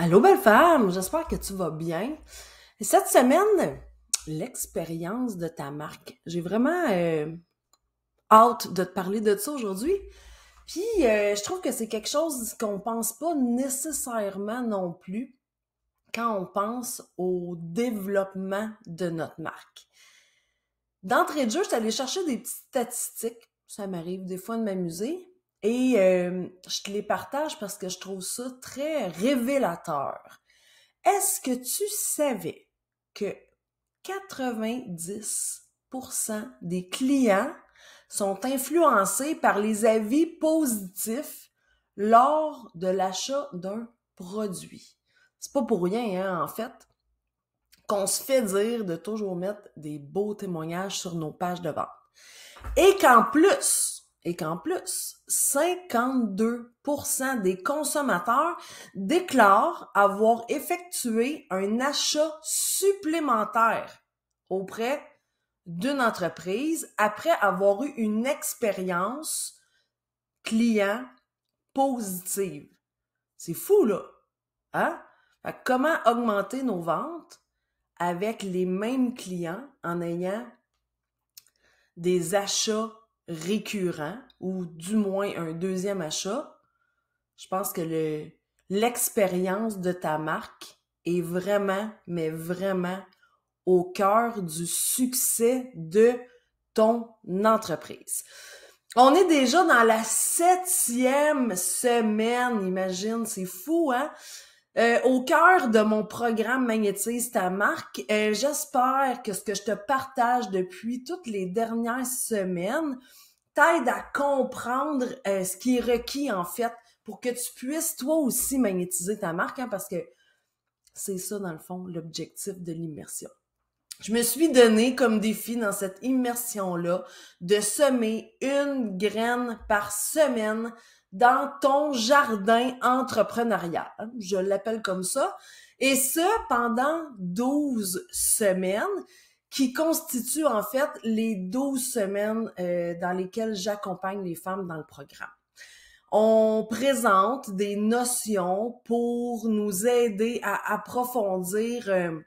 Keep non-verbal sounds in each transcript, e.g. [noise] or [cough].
Allô, belle femme, j'espère que tu vas bien. Cette semaine, l'expérience de ta marque. J'ai vraiment euh, hâte de te parler de ça aujourd'hui. Puis, euh, je trouve que c'est quelque chose qu'on pense pas nécessairement non plus quand on pense au développement de notre marque. D'entrée de jeu, je suis allée chercher des petites statistiques. Ça m'arrive des fois de m'amuser. Et euh, je te les partage parce que je trouve ça très révélateur. Est-ce que tu savais que 90% des clients sont influencés par les avis positifs lors de l'achat d'un produit? C'est pas pour rien, hein, en fait, qu'on se fait dire de toujours mettre des beaux témoignages sur nos pages de vente. Et qu'en plus, et qu'en plus, 52 des consommateurs déclarent avoir effectué un achat supplémentaire auprès d'une entreprise après avoir eu une expérience client positive. C'est fou, là. Hein? comment augmenter nos ventes avec les mêmes clients en ayant des achats récurrent ou du moins un deuxième achat, je pense que le l'expérience de ta marque est vraiment, mais vraiment au cœur du succès de ton entreprise. On est déjà dans la septième semaine, imagine, c'est fou, hein? Euh, au cœur de mon programme Magnétise ta marque, euh, j'espère que ce que je te partage depuis toutes les dernières semaines t'aide à comprendre euh, ce qui est requis en fait pour que tu puisses toi aussi magnétiser ta marque, hein, parce que c'est ça dans le fond l'objectif de l'immersion. Je me suis donné comme défi dans cette immersion-là de semer une graine par semaine dans ton jardin entrepreneurial. Je l'appelle comme ça. Et ce, pendant 12 semaines, qui constituent en fait les 12 semaines euh, dans lesquelles j'accompagne les femmes dans le programme. On présente des notions pour nous aider à approfondir euh,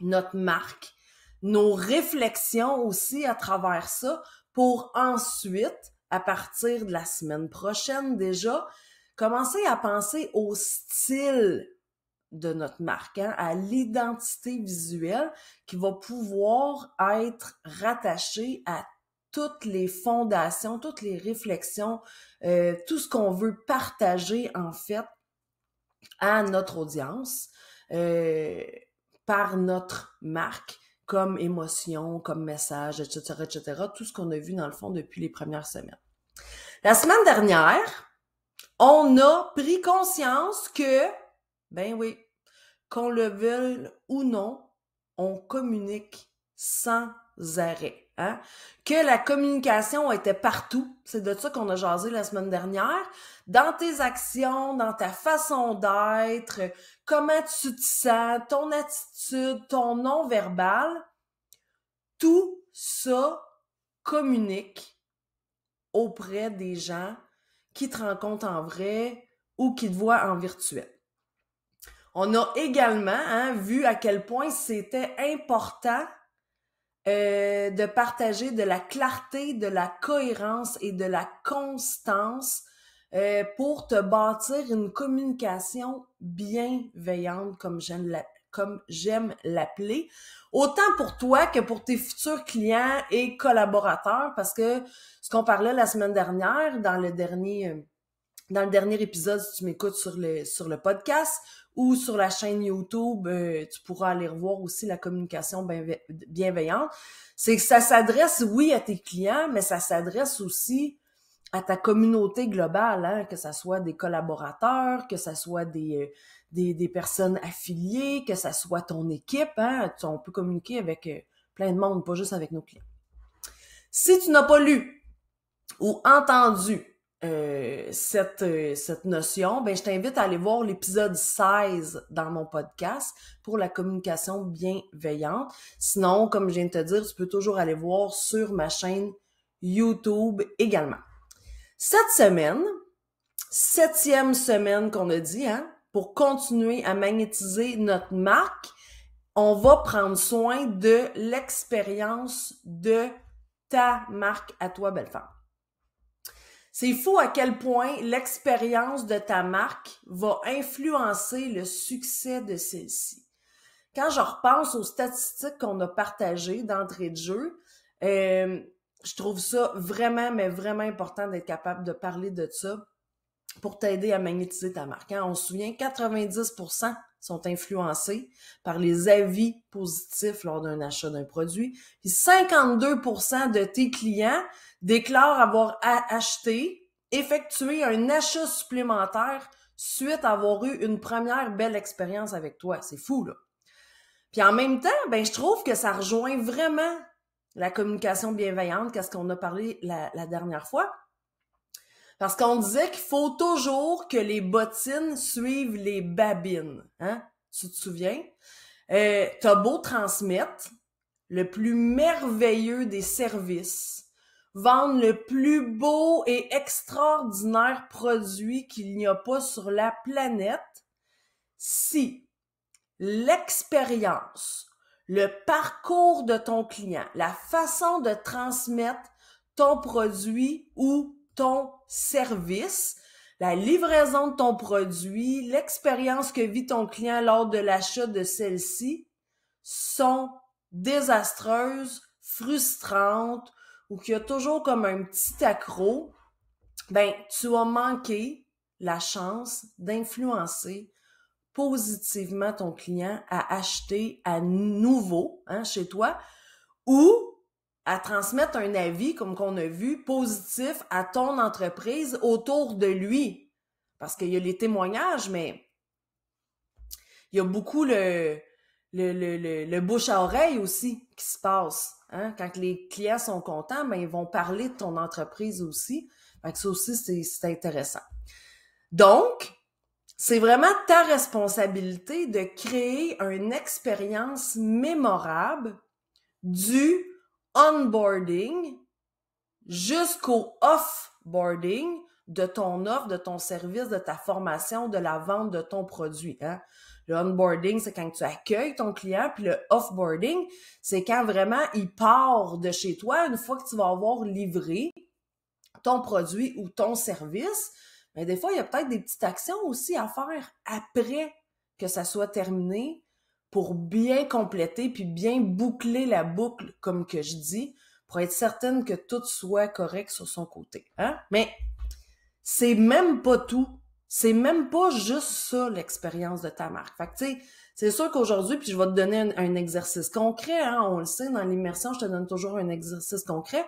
notre marque, nos réflexions aussi à travers ça, pour ensuite à partir de la semaine prochaine déjà, commencer à penser au style de notre marque, hein, à l'identité visuelle qui va pouvoir être rattachée à toutes les fondations, toutes les réflexions, euh, tout ce qu'on veut partager en fait à notre audience euh, par notre marque comme émotion, comme message, etc., etc., tout ce qu'on a vu dans le fond depuis les premières semaines. La semaine dernière, on a pris conscience que, ben oui, qu'on le veuille ou non, on communique sans arrêt. Hein. Que la communication était partout. C'est de ça qu'on a jasé la semaine dernière. Dans tes actions, dans ta façon d'être, comment tu te sens, ton attitude, ton non-verbal, tout ça communique auprès des gens qui te rencontrent en vrai ou qui te voient en virtuel. On a également hein, vu à quel point c'était important euh, de partager de la clarté, de la cohérence et de la constance euh, pour te bâtir une communication bienveillante, comme j'aime l'appeler comme j'aime l'appeler, autant pour toi que pour tes futurs clients et collaborateurs, parce que ce qu'on parlait la semaine dernière, dans le dernier, euh, dans le dernier épisode, si tu m'écoutes sur le, sur le podcast ou sur la chaîne YouTube, euh, tu pourras aller revoir aussi la communication bienveillante, c'est que ça s'adresse, oui, à tes clients, mais ça s'adresse aussi à ta communauté globale, hein, que ce soit des collaborateurs, que ce soit euh, des, des, personnes affiliées, que ça soit ton équipe. Hein, on peut communiquer avec euh, plein de monde, pas juste avec nos clients. Si tu n'as pas lu ou entendu euh, cette, cette notion, ben, je t'invite à aller voir l'épisode 16 dans mon podcast pour la communication bienveillante. Sinon, comme je viens de te dire, tu peux toujours aller voir sur ma chaîne YouTube également. Cette semaine, septième semaine qu'on a dit, hein, pour continuer à magnétiser notre marque, on va prendre soin de l'expérience de ta marque à toi, belle C'est fou à quel point l'expérience de ta marque va influencer le succès de celle-ci. Quand je repense aux statistiques qu'on a partagées d'entrée de jeu, euh, je trouve ça vraiment, mais vraiment important d'être capable de parler de ça pour t'aider à magnétiser ta marque. Hein. On se souvient, 90% sont influencés par les avis positifs lors d'un achat d'un produit. Puis 52% de tes clients déclarent avoir acheté, effectué un achat supplémentaire suite à avoir eu une première belle expérience avec toi. C'est fou, là. Puis en même temps, ben je trouve que ça rejoint vraiment la communication bienveillante, qu'est-ce qu'on a parlé la, dernière fois. Parce qu'on disait qu'il faut toujours que les bottines suivent les babines. Hein? Tu te souviens? Euh, T'as beau transmettre le plus merveilleux des services, vendre le plus beau et extraordinaire produit qu'il n'y a pas sur la planète, si l'expérience le parcours de ton client, la façon de transmettre ton produit ou ton service, la livraison de ton produit, l'expérience que vit ton client lors de l'achat de celle-ci sont désastreuses, frustrantes ou qu'il y a toujours comme un petit accro, ben tu as manqué la chance d'influencer positivement ton client à acheter à nouveau hein, chez toi ou à transmettre un avis, comme qu'on a vu, positif à ton entreprise autour de lui. Parce qu'il y a les témoignages, mais il y a beaucoup le, le, le, le, bouche à oreille aussi qui se passe. Hein. Quand les clients sont contents, ben, ils vont parler de ton entreprise aussi. Fait que ça aussi, c'est intéressant. Donc, c'est vraiment ta responsabilité de créer une expérience mémorable du onboarding jusqu'au offboarding de ton offre, de ton service, de ta formation, de la vente de ton produit. Hein? Le onboarding, c'est quand tu accueilles ton client, puis le offboarding, c'est quand vraiment il part de chez toi une fois que tu vas avoir livré ton produit ou ton service mais des fois, il y a peut-être des petites actions aussi à faire après que ça soit terminé pour bien compléter puis bien boucler la boucle, comme que je dis, pour être certaine que tout soit correct sur son côté. Hein? Mais c'est même pas tout. C'est même pas juste ça, l'expérience de ta marque. Fait c'est sûr qu'aujourd'hui, puis je vais te donner un, un exercice concret, hein? on le sait, dans l'immersion, je te donne toujours un exercice concret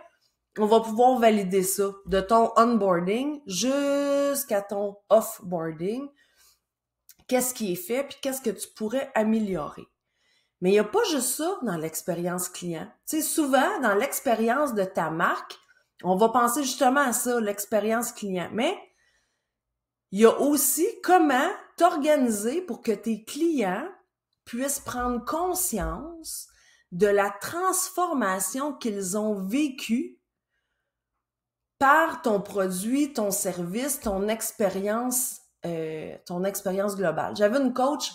on va pouvoir valider ça de ton onboarding jusqu'à ton offboarding. Qu'est-ce qui est fait, puis qu'est-ce que tu pourrais améliorer. Mais il n'y a pas juste ça dans l'expérience client. Tu sais, souvent, dans l'expérience de ta marque, on va penser justement à ça, l'expérience client. Mais il y a aussi comment t'organiser pour que tes clients puissent prendre conscience de la transformation qu'ils ont vécue par ton produit, ton service, ton expérience, euh, ton expérience globale. J'avais une coach,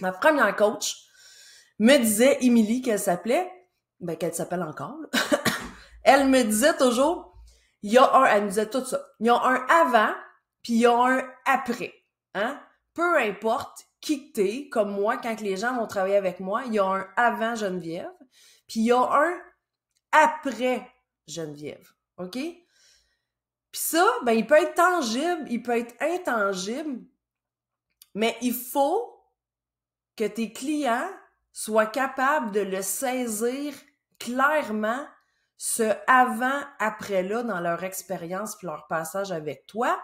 ma première coach me disait, Émilie, qu'elle s'appelait, ben qu'elle s'appelle encore, [coughs] elle me disait toujours, il y a un, elle nous disait tout ça, il y a un avant, puis il y a un après. Hein? Peu importe qui que t'es, comme moi, quand les gens vont travailler avec moi, il y a un avant Geneviève, puis il y a un après Geneviève. OK? Puis ça, ben, il peut être tangible, il peut être intangible, mais il faut que tes clients soient capables de le saisir clairement, ce avant-après-là dans leur expérience puis leur passage avec toi,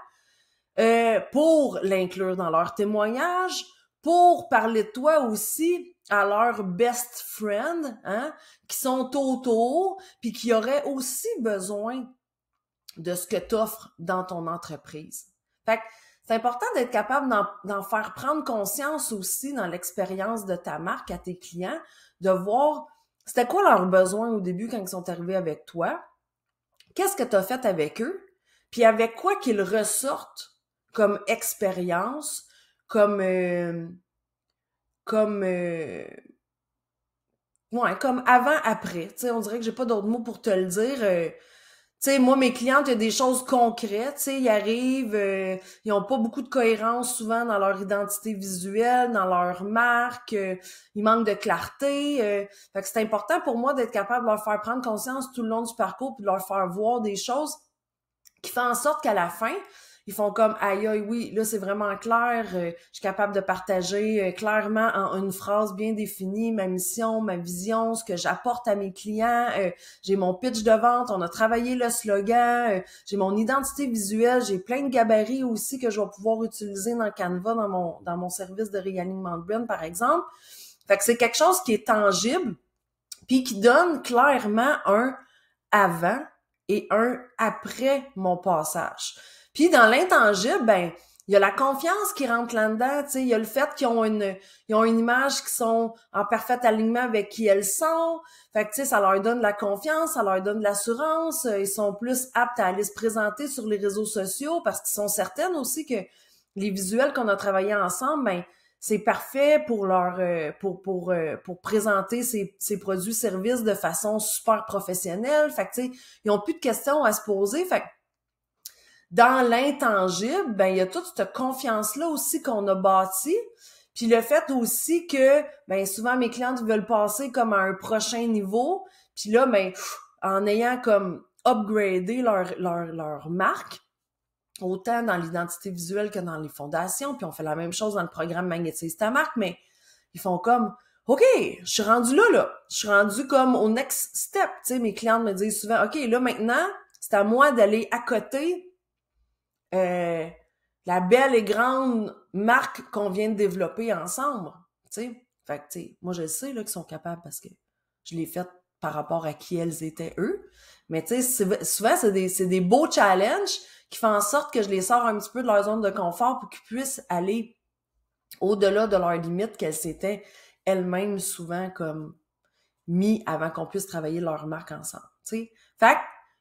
euh, pour l'inclure dans leur témoignage, pour parler de toi aussi à leurs best friends, hein, qui sont autour, puis qui auraient aussi besoin de ce que tu offres dans ton entreprise. Fait que c'est important d'être capable d'en faire prendre conscience aussi dans l'expérience de ta marque à tes clients, de voir c'était quoi leurs besoins au début quand ils sont arrivés avec toi, qu'est-ce que tu as fait avec eux, puis avec quoi qu'ils ressortent comme expérience, comme euh, comme euh, comme avant après, tu sais, on dirait que j'ai pas d'autres mots pour te le dire, euh, sais, moi, mes clientes, il y a des choses concrètes, tu sais, ils arrivent, euh, ils ont pas beaucoup de cohérence souvent dans leur identité visuelle, dans leur marque, euh, ils manquent de clarté. Euh, fait que c'est important pour moi d'être capable de leur faire prendre conscience tout le long du parcours, puis de leur faire voir des choses qui font en sorte qu'à la fin, ils font comme aïe aïe, oui, là c'est vraiment clair, euh, je suis capable de partager euh, clairement en une phrase bien définie ma mission, ma vision, ce que j'apporte à mes clients, euh, j'ai mon pitch de vente, on a travaillé le slogan, j'ai mon identité visuelle, j'ai plein de gabarits aussi que je vais pouvoir utiliser dans Canva dans mon dans mon service de réalignement de brand par exemple. Fait que c'est quelque chose qui est tangible puis qui donne clairement un avant et un après mon passage. Puis dans l'intangible, ben il y a la confiance qui rentre là-dedans, il y a le fait qu'ils ont une ils ont une image qui sont en parfait alignement avec qui elles sont. Fait que ça leur donne de la confiance, ça leur donne de l'assurance, euh, ils sont plus aptes à aller se présenter sur les réseaux sociaux parce qu'ils sont certaines aussi que les visuels qu'on a travaillés ensemble, ben c'est parfait pour leur euh, pour pour euh, pour présenter ces, ces produits services de façon super professionnelle. Fait que ils ont plus de questions à se poser. Fait dans l'intangible, ben il y a toute cette confiance-là aussi qu'on a bâti. Puis le fait aussi que, ben souvent mes clientes veulent passer comme à un prochain niveau. Puis là, ben en ayant comme upgradé leur, leur, leur marque, autant dans l'identité visuelle que dans les fondations. Puis on fait la même chose dans le programme Magnétise ta marque, mais ils font comme OK, je suis rendu là, là. Je suis rendu comme au next step. Tu sais, mes clientes me disent souvent OK, là maintenant, c'est à moi d'aller à côté euh, la belle et grande marque qu'on vient de développer ensemble. T'sais. Fait que, moi, je le sais qu'ils sont capables parce que je l'ai faite par rapport à qui elles étaient eux. Mais tu souvent, c'est des, beaux challenges qui font en sorte que je les sors un petit peu de leur zone de confort pour qu'ils puissent aller au-delà de leurs limites qu'elles s'étaient elles-mêmes souvent comme mis avant qu'on puisse travailler leur marque ensemble. sais. Fait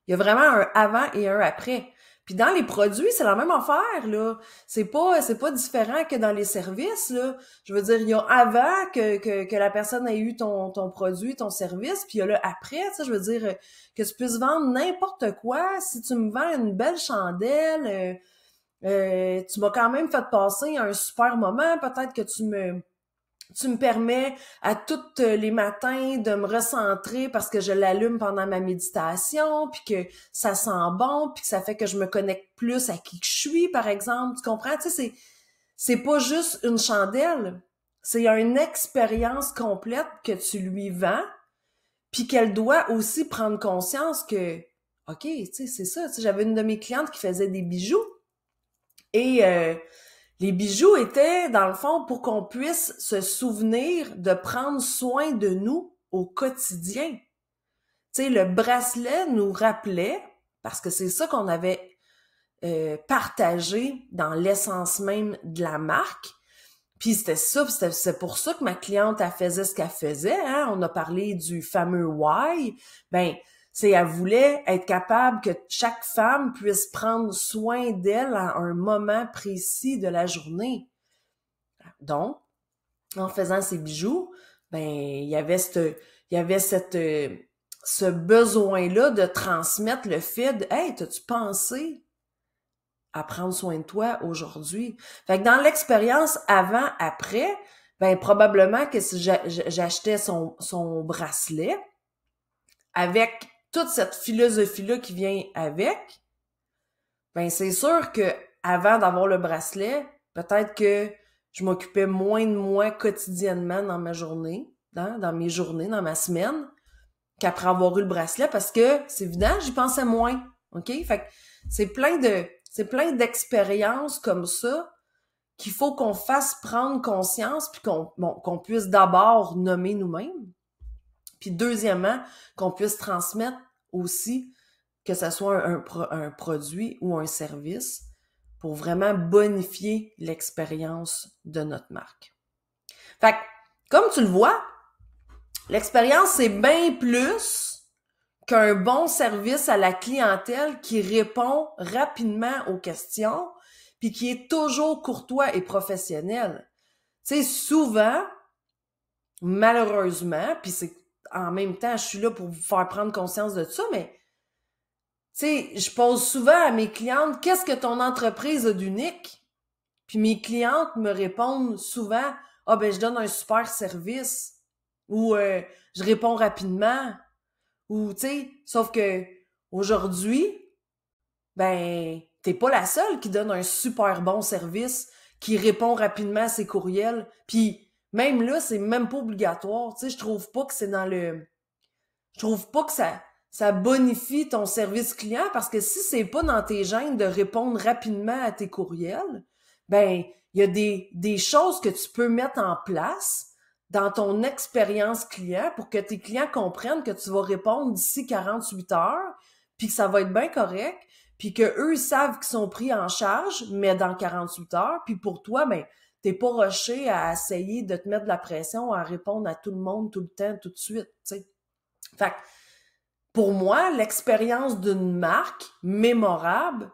il y a vraiment un avant et un après. Puis dans les produits, c'est la même affaire, là. C'est pas, c'est pas différent que dans les services, là. Je veux dire, il y a avant que, que, que la personne ait eu ton, ton produit, ton service, puis il y a le après, tu sais, je veux dire, que tu puisses vendre n'importe quoi. Si tu me vends une belle chandelle, euh, euh, tu m'as quand même fait passer un super moment. Peut-être que tu me tu me permets à toutes les matins de me recentrer parce que je l'allume pendant ma méditation, puis que ça sent bon, puis que ça fait que je me connecte plus à qui que je suis, par exemple. Tu comprends? Tu sais, c'est, c'est pas juste une chandelle. C'est une expérience complète que tu lui vends, puis qu'elle doit aussi prendre conscience que, OK, tu sais, c'est ça. j'avais une de mes clientes qui faisait des bijoux. Et... Euh, les bijoux étaient, dans le fond, pour qu'on puisse se souvenir de prendre soin de nous au quotidien. Tu sais, le bracelet nous rappelait, parce que c'est ça qu'on avait euh, partagé dans l'essence même de la marque. Puis c'était ça, c'est pour ça que ma cliente, a faisait ce qu'elle faisait. Hein? On a parlé du fameux why. Ben, c'est elle voulait être capable que chaque femme puisse prendre soin d'elle à un moment précis de la journée. Donc, en faisant ses bijoux, ben il y avait cette il y avait cette euh, ce besoin-là de transmettre le fait de Hey, t'as-tu pensé à prendre soin de toi aujourd'hui? Fait que dans l'expérience avant-après, ben probablement que si j'achetais son, son bracelet avec toute cette philosophie-là qui vient avec, ben c'est sûr que avant d'avoir le bracelet, peut-être que je m'occupais moins de moi quotidiennement dans ma journée, dans, mes journées, dans ma semaine, qu'après avoir eu le bracelet, parce que c'est évident, j'y pensais moins. OK? Fait que c'est plein de. C'est plein d'expériences comme ça qu'il faut qu'on fasse prendre conscience puis qu'on bon, qu'on puisse d'abord nommer nous-mêmes puis deuxièmement, qu'on puisse transmettre aussi que ce soit un, produit ou un service pour vraiment bonifier l'expérience de notre marque. Fait que, comme tu le vois, l'expérience, c'est bien plus qu'un bon service à la clientèle qui répond rapidement aux questions, puis qui est toujours courtois et professionnel. Tu sais, souvent, malheureusement, puis c'est en même temps, je suis là pour vous faire prendre conscience de ça, mais tu sais, je pose souvent à mes clientes qu'est-ce que ton entreprise a d'unique Puis mes clientes me répondent souvent ah ben je donne un super service ou euh, je réponds rapidement ou tu sais, sauf que aujourd'hui ben t'es pas la seule qui donne un super bon service, qui répond rapidement à ses courriels, puis même là, c'est même pas obligatoire. Tu sais, je trouve pas que c'est dans le. Je trouve pas que ça, ça bonifie ton service client parce que si c'est pas dans tes gènes de répondre rapidement à tes courriels, ben, il y a des, des choses que tu peux mettre en place dans ton expérience client pour que tes clients comprennent que tu vas répondre d'ici 48 heures, puis que ça va être bien correct, puis que eux savent qu'ils sont pris en charge, mais dans 48 heures, puis pour toi, ben, t'es pas rushé à essayer de te mettre de la pression, à répondre à tout le monde tout le temps, tout de suite, tu Fait pour moi, l'expérience d'une marque mémorable,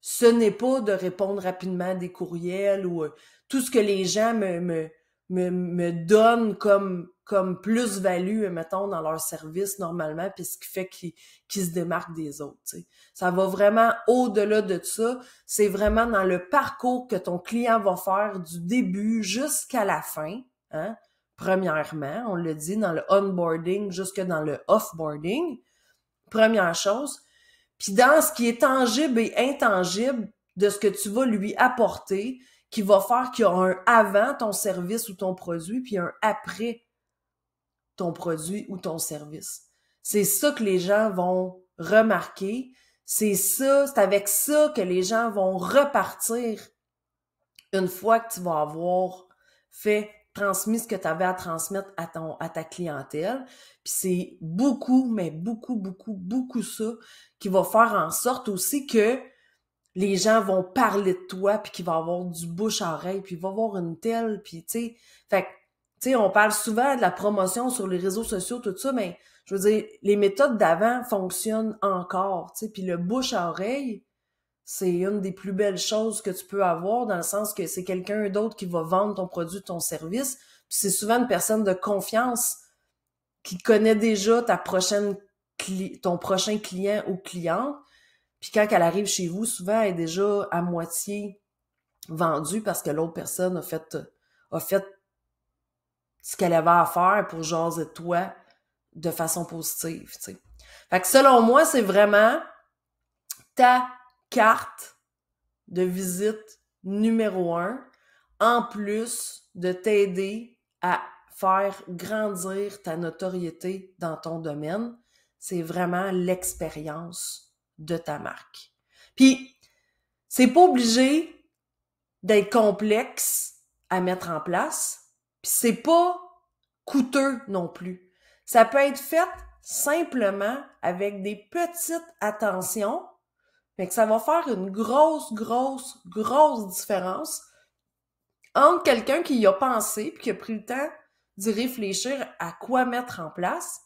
ce n'est pas de répondre rapidement à des courriels ou euh, tout ce que les gens me, me, me donnent comme comme plus-value, mettons, dans leur service normalement, puis ce qui fait qu'ils se démarquent des autres. sais. Ça va vraiment au-delà de ça. C'est vraiment dans le parcours que ton client va faire du début jusqu'à la fin. Hein? Premièrement, on le dit dans le onboarding jusque dans le offboarding. Première chose. Puis dans ce qui est tangible et intangible de ce que tu vas lui apporter, qui va faire qu'il y a un avant ton service ou ton produit, puis un après ton produit ou ton service. C'est ça que les gens vont remarquer. C'est ça, c'est avec ça que les gens vont repartir une fois que tu vas avoir fait transmis ce que tu avais à transmettre à ton à ta clientèle. Puis c'est beaucoup mais beaucoup beaucoup beaucoup ça qui va faire en sorte aussi que les gens vont parler de toi puis qu'il va avoir du bouche à oreille puis va avoir une telle puis tu sais fait tu sais, on parle souvent de la promotion sur les réseaux sociaux, tout ça, mais je veux dire, les méthodes d'avant fonctionnent encore, tu sais, puis le bouche à oreille, c'est une des plus belles choses que tu peux avoir dans le sens que c'est quelqu'un d'autre qui va vendre ton produit, ton service, puis c'est souvent une personne de confiance qui connaît déjà ta prochaine ton prochain client ou cliente. Puis quand elle arrive chez vous, souvent elle est déjà à moitié vendue parce que l'autre personne a fait a fait ce qu'elle avait à faire pour jaser et toi de façon positive, Fait que selon moi, c'est vraiment ta carte de visite numéro un, en plus de t'aider à faire grandir ta notoriété dans ton domaine, c'est vraiment l'expérience de ta marque. Puis, c'est pas obligé d'être complexe à mettre en place c'est pas coûteux non plus. Ça peut être fait simplement avec des petites attentions, mais que ça va faire une grosse, grosse, grosse différence entre quelqu'un qui y a pensé puis qui a pris le temps de réfléchir à quoi mettre en place,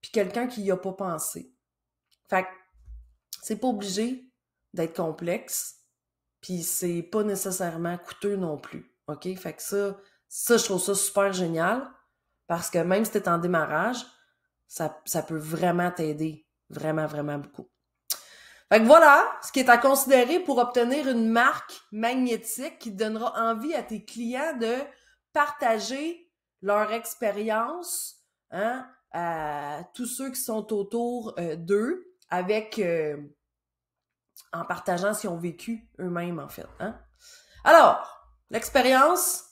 puis quelqu'un qui y a pas pensé. Fait que c'est pas obligé d'être complexe, puis c'est pas nécessairement coûteux non plus. OK? Fait que ça, ça, je trouve ça super génial parce que même si tu es en démarrage, ça, peut vraiment t'aider. Vraiment, vraiment beaucoup. Fait que voilà ce qui est à considérer pour obtenir une marque magnétique qui donnera envie à tes clients de partager leur expérience hein, à tous ceux qui sont autour euh, d'eux avec euh, en partageant ce qu'ils ont vécu eux-mêmes en fait. Hein. Alors, l'expérience,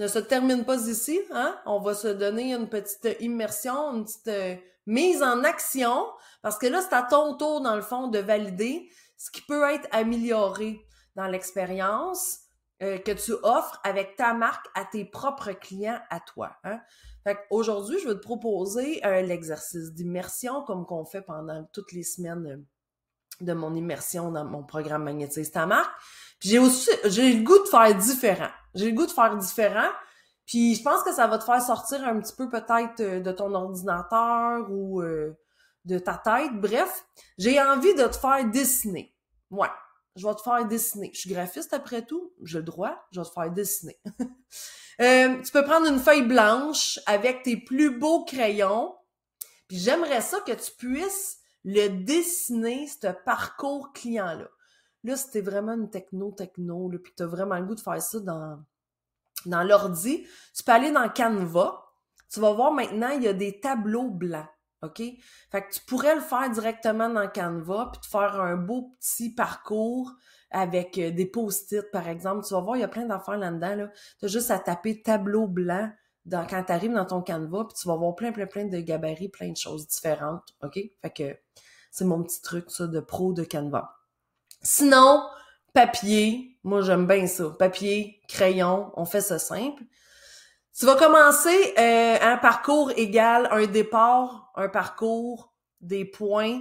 ne se termine pas ici. Hein? On va se donner une petite immersion, une petite euh, mise en action, parce que là, c'est à ton tour, dans le fond, de valider ce qui peut être amélioré dans l'expérience euh, que tu offres avec ta marque à tes propres clients, à toi. Hein? aujourd'hui, je vais te proposer un l'exercice d'immersion comme qu'on fait pendant toutes les semaines euh, de mon immersion dans mon programme Magnétise ta marque. J'ai aussi j'ai le goût de faire différent. J'ai le goût de faire différent. Puis je pense que ça va te faire sortir un petit peu peut-être euh, de ton ordinateur ou euh, de ta tête. Bref, j'ai envie de te faire dessiner. Ouais, je vais te faire dessiner. Je suis graphiste après tout, j'ai le droit, je vais te faire dessiner. [laughs] Euh, tu peux prendre une feuille blanche avec tes plus beaux crayons. Puis j'aimerais ça que tu puisses le dessiner, ce parcours client-là. Là, c'était vraiment une techno-techno, puis t'as vraiment le goût de faire ça dans, dans l'ordi, tu peux aller dans Canva. Tu vas voir maintenant, il y a des tableaux blancs. OK? Fait que tu pourrais le faire directement dans Canva, puis te faire un beau petit parcours avec euh, des post-it, par exemple. Tu vas voir, il y a plein d'affaires là-dedans. Là. Tu as juste à taper tableau blanc dans, quand tu arrives dans ton Canva, puis tu vas voir plein, plein, plein de gabarits, plein de choses différentes. OK? Fait que c'est mon petit truc, ça, de pro de Canva. Sinon, papier, moi j'aime bien ça. Papier, crayon, on fait ça simple. Tu vas commencer euh, un parcours égal un départ, un parcours, des points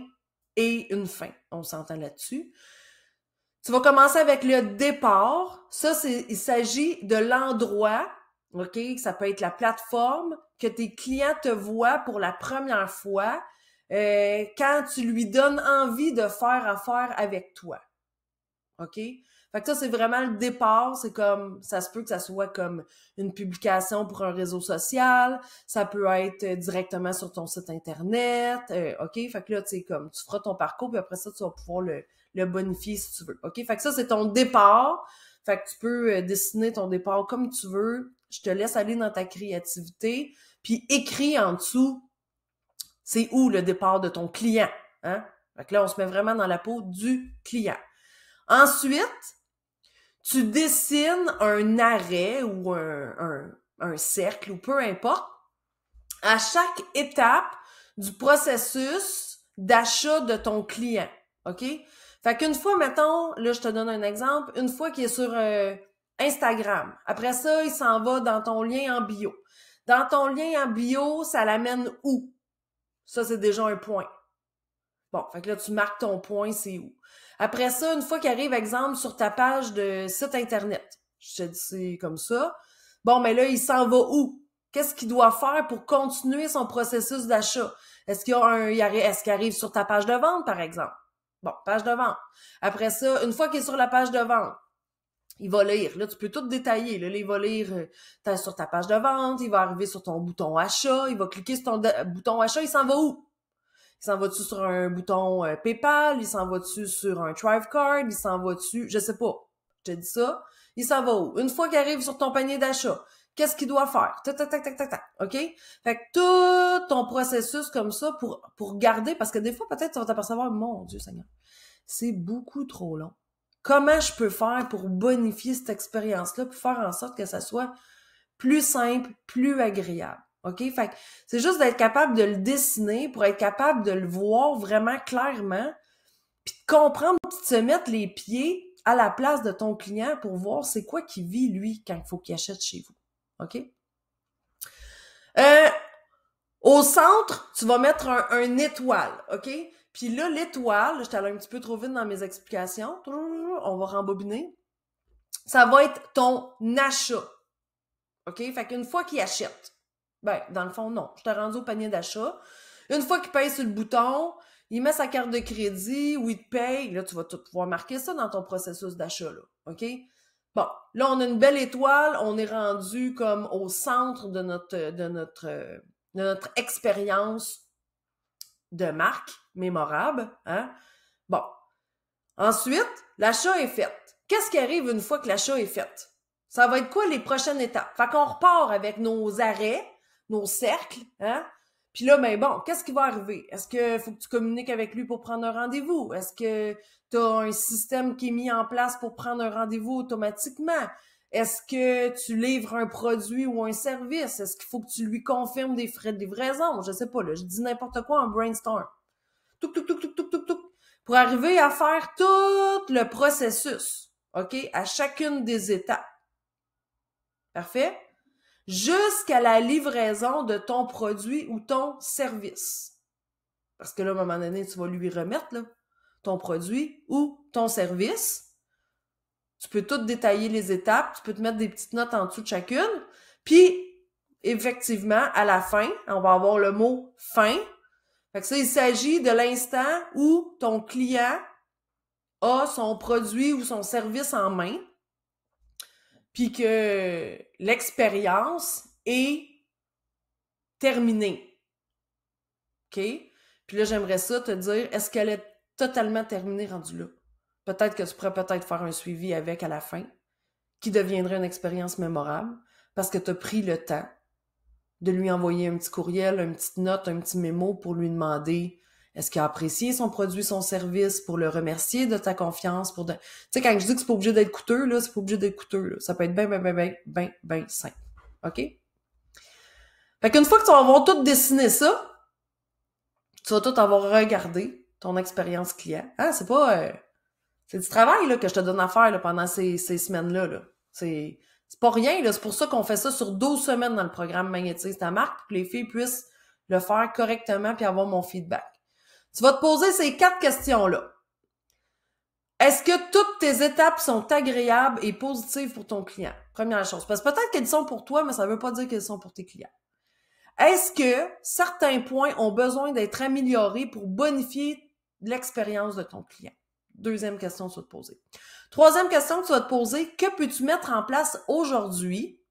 et une fin. On s'entend là-dessus. Tu vas commencer avec le départ. Ça, il s'agit de l'endroit, OK? Ça peut être la plateforme que tes clients te voient pour la première fois euh, quand tu lui donnes envie de faire affaire avec toi. OK? Fait que ça, c'est vraiment le départ. C'est comme, ça se peut que ça soit comme une publication pour un réseau social. Ça peut être euh, directement sur ton site Internet. Euh, OK? Fait que là, tu sais, comme, tu feras ton parcours, puis après ça, tu vas pouvoir le, le bonifier si tu veux. OK? Fait que ça, c'est ton départ. Fait que tu peux euh, dessiner ton départ comme tu veux. Je te laisse aller dans ta créativité. Puis écris en dessous, c'est où le départ de ton client, hein? Fait que là, on se met vraiment dans la peau du client. Ensuite, tu dessines un arrêt ou un, cercle ou peu importe à chaque étape du processus d'achat de ton client. OK? Fait qu'une fois, mettons, là, je te donne un exemple, une fois qu'il est sur euh, Instagram, après ça, il s'en va dans ton lien en bio. Dans ton lien en bio, ça l'amène où? Ça, c'est déjà un point. Bon, fait que là, tu marques ton point, c'est où. Après ça, une fois qu'il arrive, exemple, sur ta page de site Internet, je te dis c'est comme ça. Bon, mais là, il s'en va où? Qu'est-ce qu'il doit faire pour continuer son processus d'achat? Est-ce qu'il y a un, est-ce qu'il arrive sur ta page de vente, par exemple? Bon, page de vente. Après ça, une fois qu'il est sur la page de vente, il va lire. Là, tu peux tout détailler. Là, il va lire euh, sur ta page de vente, il va arriver sur ton bouton achat, il va cliquer sur ton bouton achat, il s'en va où? Il s'en va-tu sur un bouton euh, PayPal? Il s'en va-tu sur un Card, Il s'en va dessus, Je sais pas. Je dit dis ça. Il s'en va où? Une fois qu'il arrive sur ton panier d'achat, qu'est-ce qu'il doit faire? Tac, tac, tac, tac, tac, tac. OK? Fait que tout ton processus comme ça pour, pour garder, parce que des fois, peut-être, tu vas t'apercevoir, mon Dieu Seigneur, c'est beaucoup trop long. Comment je peux faire pour bonifier cette expérience-là, pour faire en sorte que ça soit plus simple, plus agréable? OK? Fait c'est juste d'être capable de le dessiner pour être capable de le voir vraiment clairement, puis de comprendre, puis de se mettre les pieds à la place de ton client pour voir c'est quoi qui vit, lui, quand il faut qu'il achète chez vous. OK? Euh, au centre, tu vas mettre un, étoile, OK? Puis là, l'étoile, je t'allais un petit peu trop vite dans mes explications. On va rembobiner. Ça va être ton achat. OK? Fait qu'une fois qu'il achète, ben, dans le fond, non. Je t'ai rendu au panier d'achat. Une fois qu'il paye sur le bouton, il met sa carte de crédit ou il paye. Là, tu vas pouvoir marquer ça dans ton processus d'achat, là. OK? Bon, là, on a une belle étoile. On est rendu comme au centre de notre, de notre, de notre expérience de marque mémorable. Hein? Bon. Ensuite, l'achat est fait. Qu'est-ce qui arrive une fois que l'achat est fait? Ça va être quoi les prochaines étapes? Fait qu'on repart avec nos arrêts, nos cercles, hein? Puis là, ben bon, qu'est-ce qui va arriver? Est-ce que faut que tu communiques avec lui pour prendre un rendez-vous? Est-ce que tu as un système qui est mis en place pour prendre un rendez-vous automatiquement? Est-ce que tu livres un produit ou un service? Est-ce qu'il faut que tu lui confirmes des frais de livraison? Je sais pas, là, je dis n'importe quoi en brainstorm. Tout, tout, tout, tout, touk, touk, Pour arriver à faire tout le processus, OK, à chacune des étapes. Parfait? jusqu'à la livraison de ton produit ou ton service. Parce que là, à un moment donné, tu vas lui remettre ton produit ou ton service. Tu peux tout détailler les étapes, tu peux te mettre des petites notes en dessous de chacune. Puis, effectivement, à la fin, on va avoir le mot fin. Fait que ça, il s'agit de l'instant où ton client a son produit ou son service en main puis que l'expérience est terminée. OK? Puis là, j'aimerais ça te dire, est-ce qu'elle est totalement terminée rendue là? Peut-être que tu pourrais peut-être faire un suivi avec à la fin, qui deviendrait une expérience mémorable, parce que tu as pris le temps de lui envoyer un petit courriel, une petite note, un petit mémo pour lui demander est-ce qu'il a apprécié son produit, son service pour le remercier de ta confiance? Pour de... Tu sais, quand je dis que c'est pas obligé d'être coûteux, là, c'est pas obligé d'être coûteux. Là. Ça peut être bien, bien, bien, bien, bien, bien simple. OK? Fait qu'une fois que tu vas avoir tout dessiné ça, tu vas tout avoir regardé ton expérience client. Hein, c'est pas... Euh, c'est du travail là, que je te donne à faire là, pendant ces, ces semaines-là. Là. C'est... C'est pas rien, là. C'est pour ça qu'on fait ça sur 12 semaines dans le programme Magnétise ta marque, pour que les filles puissent le faire correctement puis avoir mon feedback. Tu vas te poser ces quatre questions-là. Est-ce que toutes tes étapes sont agréables et positives pour ton client? Première chose. Parce que peut-être qu'elles sont pour toi, mais ça ne veut pas dire qu'elles sont pour tes clients. Est-ce que certains points ont besoin d'être améliorés pour bonifier l'expérience de ton client? Deuxième question que tu vas te poser. Troisième question que tu vas te poser, que peux-tu mettre en place aujourd'hui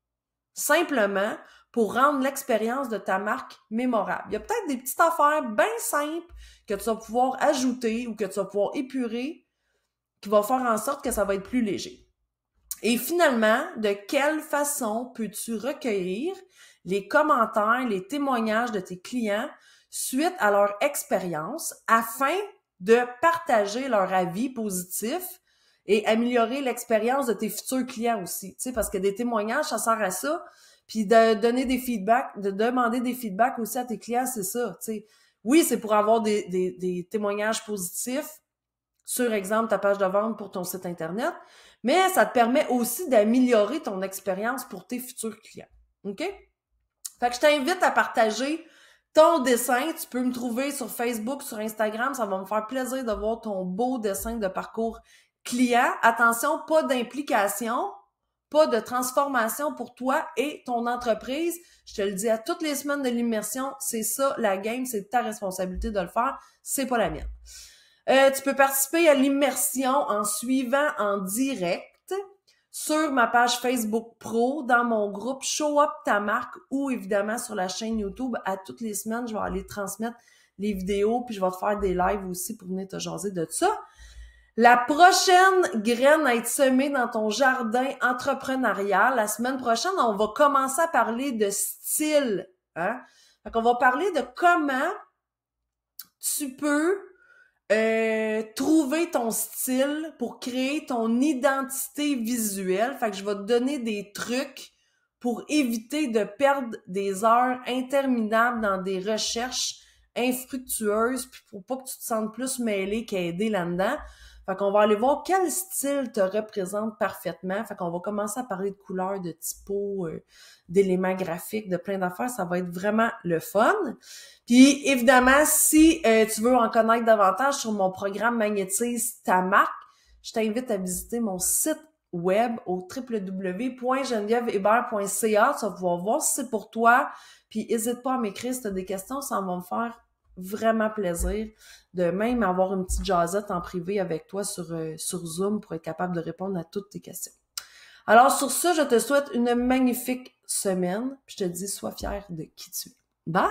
simplement pour rendre l'expérience de ta marque mémorable. Il y a peut-être des petites affaires bien simples que tu vas pouvoir ajouter ou que tu vas pouvoir épurer qui vont faire en sorte que ça va être plus léger. Et finalement, de quelle façon peux-tu recueillir les commentaires, les témoignages de tes clients suite à leur expérience afin de partager leur avis positif et améliorer l'expérience de tes futurs clients aussi, tu sais, parce que des témoignages, ça sert à ça, puis de donner des feedbacks, de demander des feedbacks aussi à tes clients, c'est ça, tu Oui, c'est pour avoir des, des, des témoignages positifs sur, exemple, ta page de vente pour ton site Internet, mais ça te permet aussi d'améliorer ton expérience pour tes futurs clients. OK? Fait que je t'invite à partager ton dessin. Tu peux me trouver sur Facebook, sur Instagram. Ça va me faire plaisir de voir ton beau dessin de parcours client. Attention, pas d'implication pas de transformation pour toi et ton entreprise, je te le dis à toutes les semaines de l'immersion, c'est ça la game, c'est ta responsabilité de le faire, c'est pas la mienne. Euh, tu peux participer à l'immersion en suivant en direct sur ma page Facebook Pro, dans mon groupe Show Up ta marque ou évidemment sur la chaîne YouTube. À toutes les semaines, je vais aller transmettre les vidéos puis je vais te faire des lives aussi pour venir te jaser de ça. La prochaine graine à être semée dans ton jardin entrepreneurial, la semaine prochaine, on va commencer à parler de style. Hein? Donc, on va parler de comment tu peux euh, trouver ton style pour créer ton identité visuelle. Fait que je vais te donner des trucs pour éviter de perdre des heures interminables dans des recherches infructueuses, puis pour pas que tu te sentes plus mêlé qu'aider là-dedans. Fait qu'on va aller voir quel style te représente parfaitement. Fait qu'on va commencer à parler de couleurs, de typos, euh, d'éléments graphiques, de plein d'affaires. Ça va être vraiment le fun. Puis évidemment, si euh, tu veux en connaître davantage sur mon programme Magnétise ta marque, je t'invite à visiter mon site web au www.genevièvehébert.ca. Tu vas pouvoir voir si c'est pour toi. Puis n'hésite pas à m'écrire si tu as des questions, ça va me faire vraiment plaisir de même avoir une petite jasette en privé avec toi sur, euh, sur Zoom pour être capable de répondre à toutes tes questions. Alors sur ce, je te souhaite une magnifique semaine. Je te dis, sois fier de qui tu es. Bye!